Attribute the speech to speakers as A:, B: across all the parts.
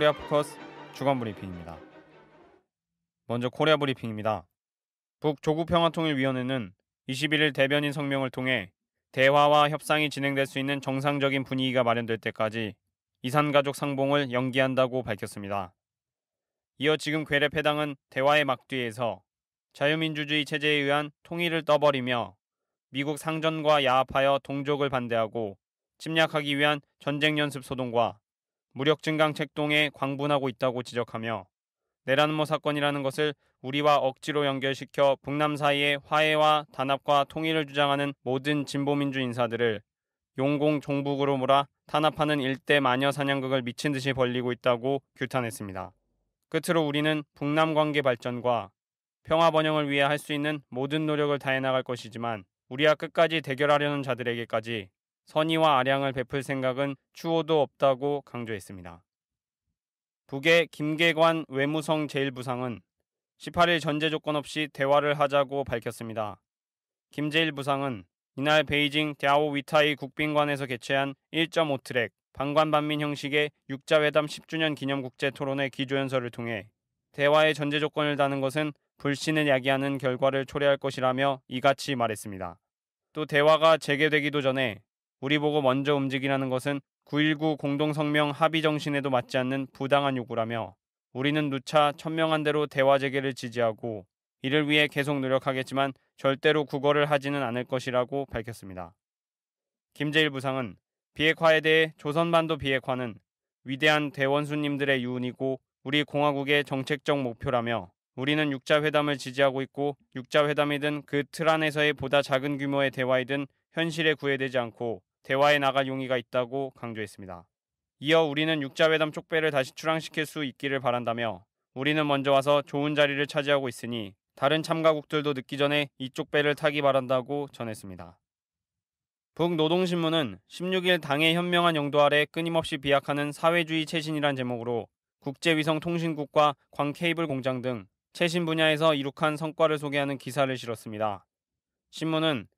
A: 코리아 포커스 주간 브리핑입니다. 먼저 코리아 브리핑입니다. 북조국평화통일위원회는 21일 대변인 성명을 통해 대화와 협상이 진행될 수 있는 정상적인 분위기가 마련될 때까지 이산가족 상봉을 연기한다고 밝혔습니다. 이어 지금 괴뢰패당은 대화의 막뒤에서 자유민주주의 체제에 의한 통일을 떠버리며 미국 상전과 야합하여 동족을 반대하고 침략하기 위한 전쟁 연습 소동과 무력 증강 책동에 광분하고 있다고 지적하며 내란음모 사건이라는 것을 우리와 억지로 연결시켜 북남 사이의 화해와 단합과 통일을 주장하는 모든 진보민주 인사들을 용공 종북으로 몰아 탄압하는 일대 마녀 사냥극을 미친 듯이 벌리고 있다고 규탄했습니다. 끝으로 우리는 북남 관계 발전과 평화 번영을 위해 할 수 있는 모든 노력을 다해 나갈 것이지만 우리와 끝까지 대결하려는 자들에게까지 선의와 아량을 베풀 생각은 추호도 없다고 강조했습니다. 북의 김계관 외무성 제1부상은 18일 전제 조건 없이 대화를 하자고 밝혔습니다. 김제일 부상은 이날 베이징 대 랴오 위타이 국빈관에서 개최한 1.5트랙 방관반민 형식의 육자회담 10주년 기념 국제 토론회 기조연설을 통해 대화의 전제 조건을 다는 것은 불신을 야기하는 결과를 초래할 것이라며 이같이 말했습니다. 또 대화가 재개되기도 전에 우리 보고 먼저 움직이라는 것은 9.19 공동성명 합의 정신에도 맞지 않는 부당한 요구라며 우리는 누차 천명한 대로 대화 재개를 지지하고 이를 위해 계속 노력하겠지만 절대로 국어를 하지는 않을 것이라고 밝혔습니다. 김재일 부상은 비핵화에 대해 조선반도 비핵화는 위대한 대원수님들의 유운이고 우리 공화국의 정책적 목표라며 우리는 육자회담을 지지하고 있고 육자회담이든 그 틀 안에서의 보다 작은 규모의 대화이든 현실에 구애되지 않고 대화에 나갈 용의가 있다고 강조했습니다. 이어 우리는 육자회담 쪽배를 다시 출항시킬 수 있기를 바란다며 우리는 먼저 와서 좋은 자리를 차지하고 있으니 다른 참가국들도 늦기 전에 이쪽 배를 타기 바란다고 전했습니다. 북노동신문은 16일 당의 현명한 영도 아래 끊임없이 비약하는 사회주의 최신이란 제목으로 국제위성통신국과 광케이블 공장 등 최신 분야에서 이룩한 성과를 소개하는 기사를 실었습니다. 신문은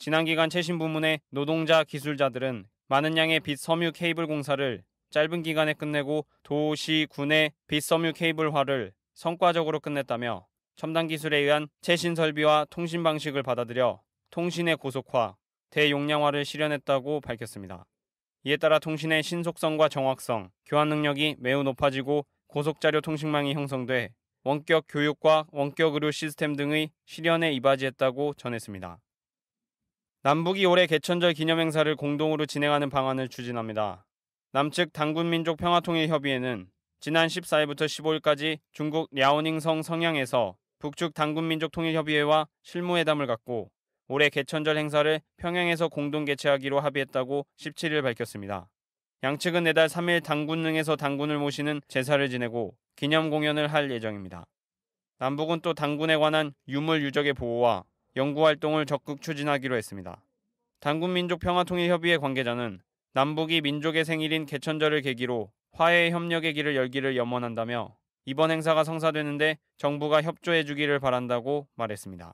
A: 지난 기간 최신 부문의 노동자 기술자들은 많은 양의 빛 섬유 케이블 공사를 짧은 기간에 끝내고 도시 군의 빛 섬유 케이블화를 성과적으로 끝냈다며 첨단 기술에 의한 최신 설비와 통신 방식을 받아들여 통신의 고속화, 대용량화를 실현했다고 밝혔습니다. 이에 따라 통신의 신속성과 정확성, 교환 능력이 매우 높아지고 고속자료 통신망이 형성돼 원격 교육과 원격 의료 시스템 등의 실현에 이바지했다고 전했습니다. 남북이 올해 개천절 기념행사를 공동으로 진행하는 방안을 추진합니다. 남측 당군민족평화통일협의회는 지난 14일부터 15일까지 중국 랴오닝성 성양에서 북측 당군민족통일협의회와 실무회담을 갖고 올해 개천절 행사를 평양에서 공동 개최하기로 합의했다고 17일 밝혔습니다. 양측은 내달 3일 당군릉에서 당군을 모시는 제사를 지내고 기념 공연을 할 예정입니다. 남북은 또 당군에 관한 유물 유적의 보호와 연구 활동을 적극 추진하기로 했습니다. 당군민족평화통일협의회 관계자는 남북이 민족의 생일인 개천절을 계기로 화해 의 협력의 길을 열기를 염원한다며 이번 행사가 성사되는데 정부가 협조해 주기를 바란다고 말했습니다.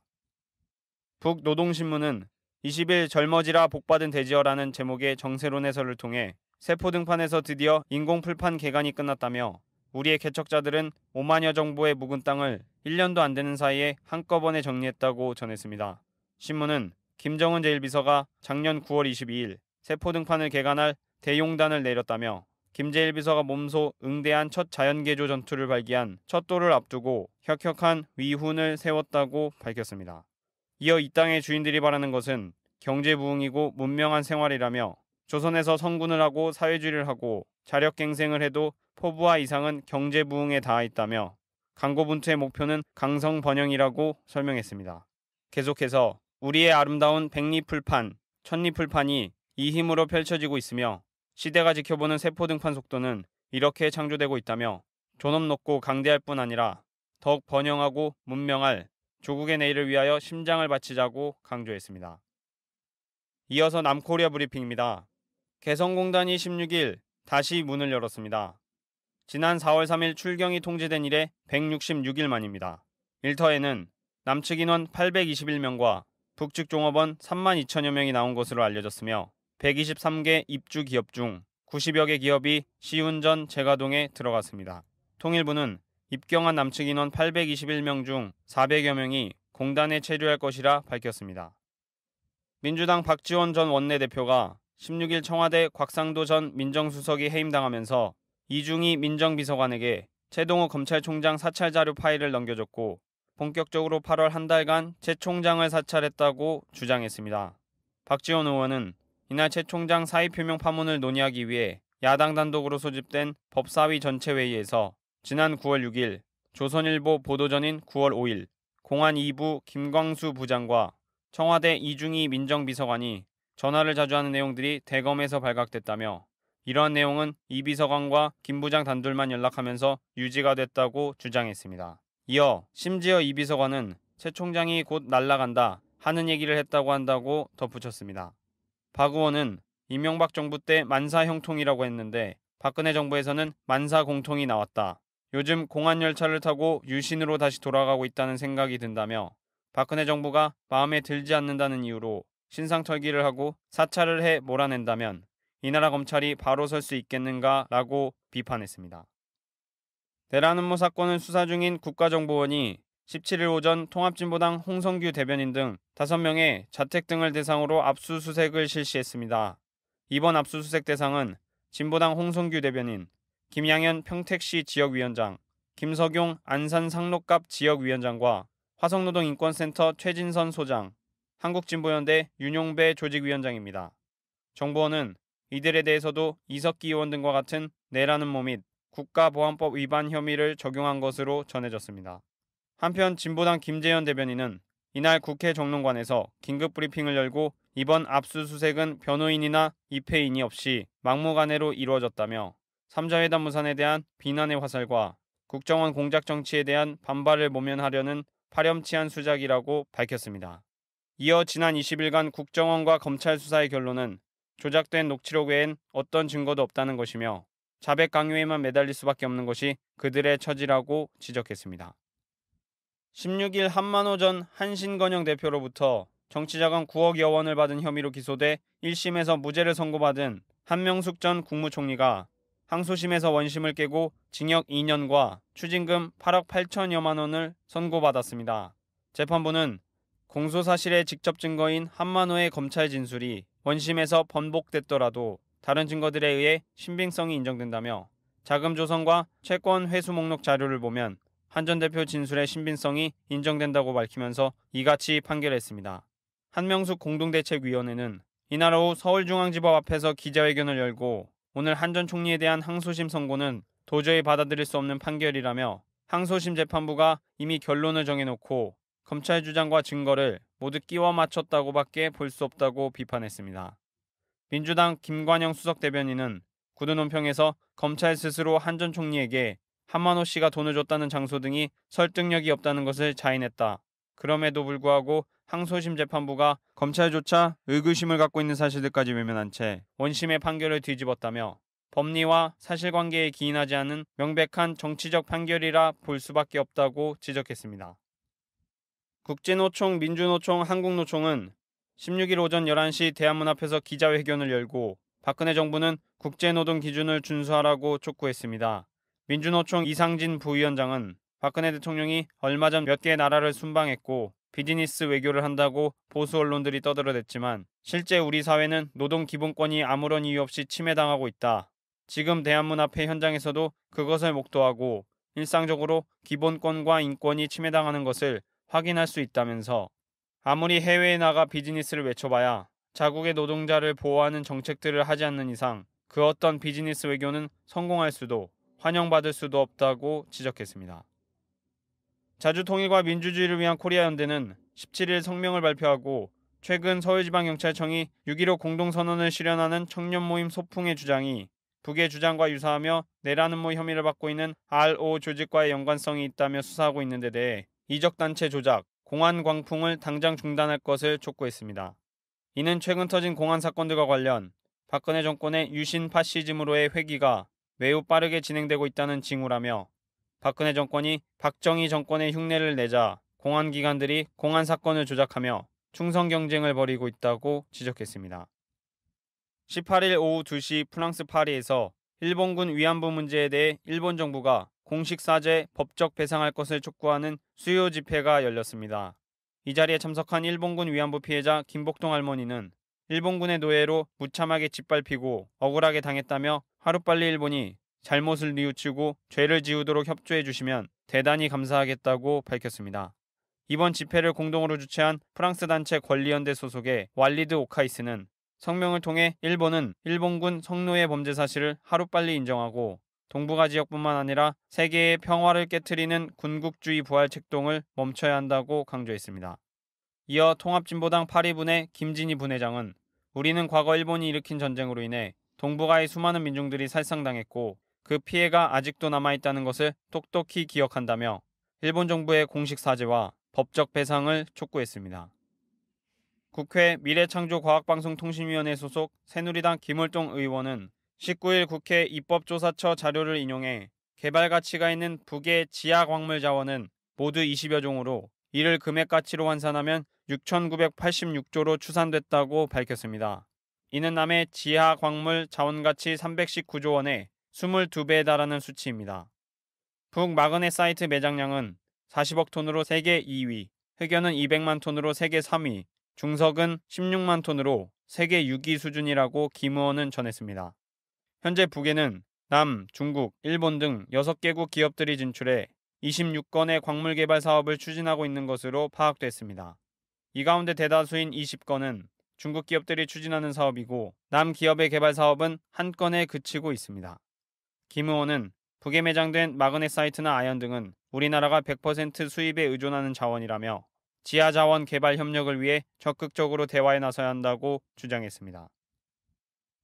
A: 북노동신문은 20일 젊어지라 복받은 대지어라는 제목의 정세론 해설을 통해 세포 등판에서 드디어 인공 풀판 개간이 끝났다며 우리의 개척자들은 오마녀 정부의 묵은 땅을 1년도 안 되는 사이에 한꺼번에 정리했다고 전했습니다. 신문은 김정은 제1비서가 작년 9월 22일 세포 등판을 개관할 대용단을 내렸다며 김제일 비서가 몸소 응대한 첫 자연개조 전투를 발기한 첫 돌을 앞두고 혁혁한 위훈을 세웠다고 밝혔습니다. 이어 이 땅의 주인들이 바라는 것은 경제부흥이고 문명한 생활이라며 조선에서 성군을 하고 사회주의를 하고 자력갱생을 해도 포부와 이상은 경제부흥에 닿아 있다며 광고분투의 목표는 강성 번영이라고 설명했습니다. 계속해서 우리의 아름다운 백리풀판, 천리풀판이 이 힘으로 펼쳐지고 있으며 시대가 지켜보는 세포 등판 속도는 이렇게 창조되고 있다며 존엄 높고 강대할 뿐 아니라 더욱 번영하고 문명할 조국의 내일을 위하여 심장을 바치자고 강조했습니다. 이어서 남코리아 브리핑입니다. 개성공단이 16일 다시 문을 열었습니다. 지난 4월 3일 출경이 통지된 이래 166일 만입니다. 일터에는 남측 인원 821명과 북측 종업원 3만 2천여 명이 나온 것으로 알려졌으며 123개 입주 기업 중 90여 개 기업이 시운전 재가동에 들어갔습니다. 통일부는 입경한 남측 인원 821명 중 400여 명이 공단에 체류할 것이라 밝혔습니다. 민주당 박지원 전 원내대표가 16일 청와대 곽상도 전 민정수석이 해임당하면서 이중희 민정비서관에게 최동호 검찰총장 사찰 자료 파일을 넘겨줬고 본격적으로 8월 한 달간 최 총장을 사찰했다고 주장했습니다. 박지원 의원은 이날 최 총장 사의 표명 파문을 논의하기 위해 야당 단독으로 소집된 법사위 전체 회의에서 지난 9월 6일 조선일보 보도전인 9월 5일 공안 2부 김광수 부장과 청와대 이중희 민정비서관이 전화를 자주 하는 내용들이 대검에서 발각됐다며 이러한 내용은 이 비서관과 김 부장 단둘만 연락하면서 유지가 됐다고 주장했습니다. 이어 심지어 이 비서관은 최 총장이 곧 날라간다 하는 얘기를 했다고 한다고 덧붙였습니다. 박 의원은 이명박 정부 때 만사 형통이라고 했는데 박근혜 정부에서는 만사 공통이 나왔다. 요즘 공안 열차를 타고 유신으로 다시 돌아가고 있다는 생각이 든다며 박근혜 정부가 마음에 들지 않는다는 이유로 신상 털기를 하고 사찰을 해 몰아낸다면 이 나라 검찰이 바로 설 수 있겠는가라고 비판했습니다. 대란 음모 사건은 수사 중인 국가정보원이 17일 오전 통합진보당 홍성규 대변인 등 5명의 자택 등을 대상으로 압수수색을 실시했습니다. 이번 압수수색 대상은 진보당 홍성규 대변인, 김양현 평택시 지역위원장, 김석용 안산 상록갑 지역위원장과 화성노동인권센터 최진선 소장, 한국진보연대 윤용배 조직위원장입니다. 정부원은 이들에 대해서도 이석기 의원 등과 같은 내라는 몸및 국가보안법 위반 혐의를 적용한 것으로 전해졌습니다. 한편 진보당 김재현 대변인은 이날 국회 정론관에서 긴급 브리핑을 열고 이번 압수수색은 변호인이나 입회인이 없이 막무가내로 이루어졌다며 3자회담 무산에 대한 비난의 화살과 국정원 공작 정치에 대한 반발을 모면하려는 파렴치한 수작이라고 밝혔습니다. 이어 지난 20일간 국정원과 검찰 수사의 결론은 조작된 녹취록 외엔 어떤 증거도 없다는 것이며 자백 강요에만 매달릴 수밖에 없는 것이 그들의 처지라고 지적했습니다. 16일 한만호 전 한신건영 대표로부터 정치자금 9억여 원을 받은 혐의로 기소돼 1심에서 무죄를 선고받은 한명숙 전 국무총리가 항소심에서 원심을 깨고 징역 2년과 추징금 8억 8천여만 원을 선고받았습니다. 재판부는 공소사실의 직접 증거인 한만호의 검찰 진술이 원심에서 번복됐더라도 다른 증거들에 의해 신빙성이 인정된다며 자금 조성과 채권 회수 목록 자료를 보면 한전 대표 진술의 신빙성이 인정된다고 밝히면서 이같이 판결했습니다. 한명숙 공동대책위원회는 이날 오후 서울중앙지법 앞에서 기자회견을 열고 오늘 한전 총리에 대한 항소심 선고는 도저히 받아들일 수 없는 판결이라며 항소심 재판부가 이미 결론을 정해놓고 검찰 주장과 증거를 모두 끼워 맞췄다고밖에 볼 수 없다고 비판했습니다. 민주당 김관영 수석 대변인은 구두 논평에서 검찰 스스로 한 전 총리에게 한만호 씨가 돈을 줬다는 장소 등이 설득력이 없다는 것을 자인했다. 그럼에도 불구하고 항소심 재판부가 검찰조차 의구심을 갖고 있는 사실들까지 외면한 채 원심의 판결을 뒤집었다며 법리와 사실관계에 기인하지 않은 명백한 정치적 판결이라 볼 수밖에 없다고 지적했습니다. 국제노총, 민주노총, 한국노총은 16일 오전 11시 대한문 앞에서 기자회견을 열고 박근혜 정부는 국제노동 기준을 준수하라고 촉구했습니다. 민주노총 이상진 부위원장은 박근혜 대통령이 얼마 전 몇 개의 나라를 순방했고 비즈니스 외교를 한다고 보수 언론들이 떠들어댔지만 실제 우리 사회는 노동 기본권이 아무런 이유 없이 침해당하고 있다. 지금 대한문 앞의 현장에서도 그것을 목도하고 일상적으로 기본권과 인권이 침해당하는 것을 확인할 수 있다면서 아무리 해외에 나가 비즈니스를 외쳐봐야 자국의 노동자를 보호하는 정책들을 하지 않는 이상 그 어떤 비즈니스 외교는 성공할 수도 환영받을 수도 없다고 지적했습니다. 자주 통일과 민주주의를 위한 코리아 연대는 17일 성명을 발표하고 최근 서울지방경찰청이 6.15 공동선언을 실현하는 청년 모임 소풍의 주장이 북의 주장과 유사하며 내란 음모 뭐 혐의를 받고 있는 RO 조직과의 연관성이 있다며 수사하고 있는 데 대해 이적단체 조작, 공안 광풍을 당장 중단할 것을 촉구했습니다. 이는 최근 터진 공안 사건들과 관련 박근혜 정권의 유신 파시즘으로의 회귀가 매우 빠르게 진행되고 있다는 징후라며 박근혜 정권이 박정희 정권의 흉내를 내자 공안기관들이 공안 사건을 조작하며 충성 경쟁을 벌이고 있다고 지적했습니다. 18일 오후 2시 프랑스 파리에서 일본군 위안부 문제에 대해 일본 정부가 공식 사죄, 법적 배상할 것을 촉구하는 수요 집회가 열렸습니다. 이 자리에 참석한 일본군 위안부 피해자 김복동 할머니는 일본군의 노예로 무참하게 짓밟히고 억울하게 당했다며 하루빨리 일본이 잘못을 뉘우치고 죄를 지우도록 협조해 주시면 대단히 감사하겠다고 밝혔습니다. 이번 집회를 공동으로 주최한 프랑스 단체 권리연대 소속의 왈리드 오카이스는 성명을 통해 일본은 일본군 성노예 범죄 사실을 하루빨리 인정하고 동북아 지역뿐만 아니라 세계의 평화를 깨뜨리는 군국주의 부활 책동을 멈춰야 한다고 강조했습니다. 이어 통합진보당 파리분의 김진희 분회장은 우리는 과거 일본이 일으킨 전쟁으로 인해 동북아의 수많은 민중들이 살상당했고 그 피해가 아직도 남아있다는 것을 똑똑히 기억한다며 일본 정부의 공식 사죄와 법적 배상을 촉구했습니다. 국회 미래창조과학방송통신위원회 소속 새누리당 김월동 의원은 19일 국회 입법조사처 자료를 인용해 개발 가치가 있는 북의 지하 광물 자원은 모두 20여 종으로 이를 금액 가치로 환산하면 6,986조로 추산됐다고 밝혔습니다. 이는 남해 지하 광물 자원 가치 319조 원의 22배에 달하는 수치입니다. 북 마그네 사이트 매장량은 40억 톤으로 세계 2위, 흑연은 200만 톤으로 세계 3위, 중석은 16만 톤으로 세계 6위 수준이라고 김 의원은 전했습니다. 현재 북에는 남, 중국, 일본 등 6개국 기업들이 진출해 26건의 광물 개발 사업을 추진하고 있는 것으로 파악됐습니다. 이 가운데 대다수인 20건은 중국 기업들이 추진하는 사업이고 남 기업의 개발 사업은 한 건에 그치고 있습니다. 김 의원은 북에 매장된 마그넷 사이트나 아연 등은 우리나라가 100% 수입에 의존하는 자원이라며 지하 자원 개발 협력을 위해 적극적으로 대화에 나서야 한다고 주장했습니다.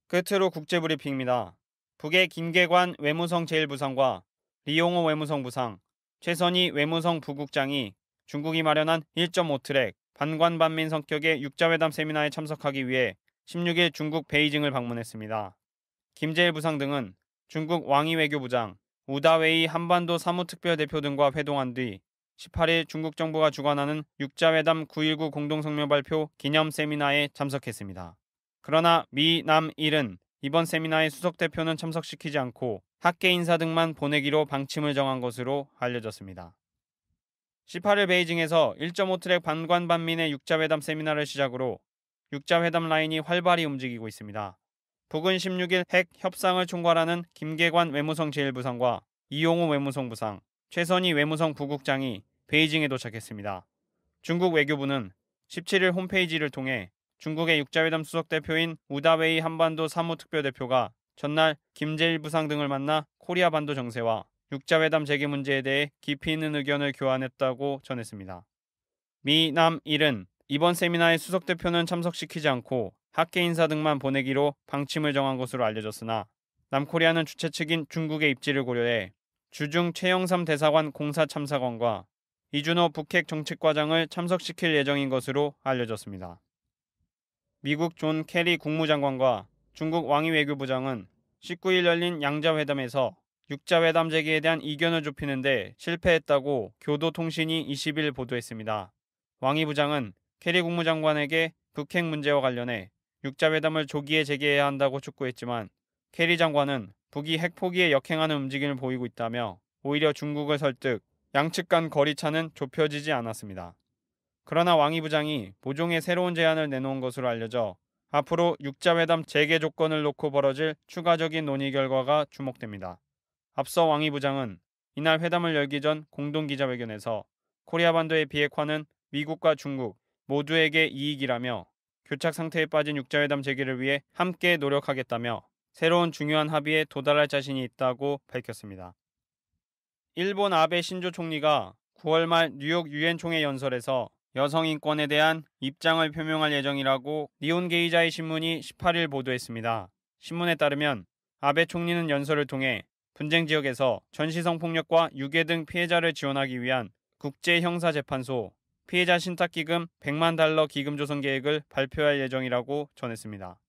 A: 끝으로 국제브리핑입니다. 북의 김계관 외무성 제1부상과 리용호 외무성 부상, 최선희 외무성 부국장이 중국이 마련한 1.5트랙 반관 반민 성격의 육자회담 세미나에 참석하기 위해 16일 중국 베이징을 방문했습니다. 김재일 부상 등은 중국 왕위 외교부장, 우다웨이 한반도 사무특별대표 등과 회동한 뒤 18일 중국 정부가 주관하는 6자회담9.19 공동성명 발표 기념 세미나에 참석했습니다. 그러나 미, 남, 일은 이번 세미나의 수석 대표는 참석시키지 않고 학계 인사 등만 보내기로 방침을 정한 것으로 알려졌습니다. 18일 베이징에서 1.5트랙 반관 반민의 6자회담 세미나를 시작으로 6자회담 라인이 활발히 움직이고 있습니다. 북은 16일 핵 협상을 총괄하는 김계관 외무성 제1부상과 이용우 외무성 부상, 최선희 외무성 부국장이 베이징에 도착했습니다. 중국 외교부는 17일 홈페이지를 통해 중국의 육자회담 수석 대표인 우다웨이 한반도 사무특별대표가 전날 김재일 부상 등을 만나 코리아 반도 정세와 육자회담 재개 문제에 대해 깊이 있는 의견을 교환했다고 전했습니다. 미 남 일은 이번 세미나에 수석 대표는 참석시키지 않고 학계 인사 등만 보내기로 방침을 정한 것으로 알려졌으나 남코리아는 주최 측인 중국의 입지를 고려해 주중 최영삼 대사관 공사 참사관과 이준호 북핵 정책과장을 참석시킬 예정인 것으로 알려졌습니다. 미국 존 캐리 국무장관과 중국 왕위 외교부장은 19일 열린 양자회담에서 육자회담 재개에 대한 이견을 좁히는데 실패했다고 교도통신이 20일 보도했습니다. 왕이 부장은 캐리 국무장관에게 북핵 문제와 관련해 육자회담을 조기에 재개해야 한다고 촉구했지만 캐리 장관은 북이 핵 포기에 역행하는 움직임을 보이고 있다며 오히려 중국을 설득, 양측 간 거리차는 좁혀지지 않았습니다. 그러나 왕이 부장이 보종에 새로운 제안을 내놓은 것으로 알려져 앞으로 육자회담 재개 조건을 놓고 벌어질 추가적인 논의 결과가 주목됩니다. 앞서 왕이 부장은 이날 회담을 열기 전 공동 기자회견에서 코리아 반도의 비핵화는 미국과 중국 모두에게 이익이라며 교착 상태에 빠진 육자회담 재개를 위해 함께 노력하겠다며 새로운 중요한 합의에 도달할 자신이 있다고 밝혔습니다. 일본 아베 신조 총리가 9월 말 뉴욕 유엔 총회 연설에서 여성 인권에 대한 입장을 표명할 예정이라고 니온 게이자의 신문이 18일 보도했습니다. 신문에 따르면 아베 총리는 연설을 통해 분쟁 지역에서 전시성 폭력과 유괴 등 피해자를 지원하기 위한 국제 형사 재판소 피해자 신탁 기금 100만 달러 기금 조성 계획을 발표할 예정이라고 전했습니다.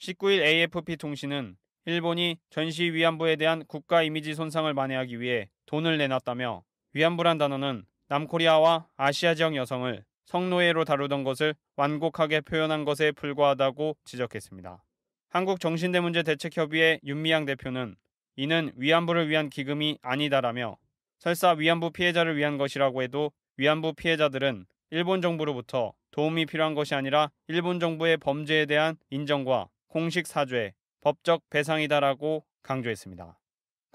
A: 19일 AFP 통신은 일본이 전시 위안부에 대한 국가 이미지 손상을 만회하기 위해 돈을 내놨다며 위안부란 단어는 남코리아와 아시아 지역 여성을 성노예로 다루던 것을 완곡하게 표현한 것에 불과하다고 지적했습니다. 한국정신대문제대책협의회 윤미향 대표는 이는 위안부를 위한 기금이 아니다라며 설사 위안부 피해자를 위한 것이라고 해도 위안부 피해자들은 일본 정부로부터 도움이 필요한 것이 아니라 일본 정부의 범죄에 대한 인정과 공식 사죄, 법적 배상이다라고 강조했습니다.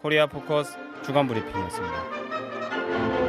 A: 코리아 포커스 주간 브리핑이었습니다.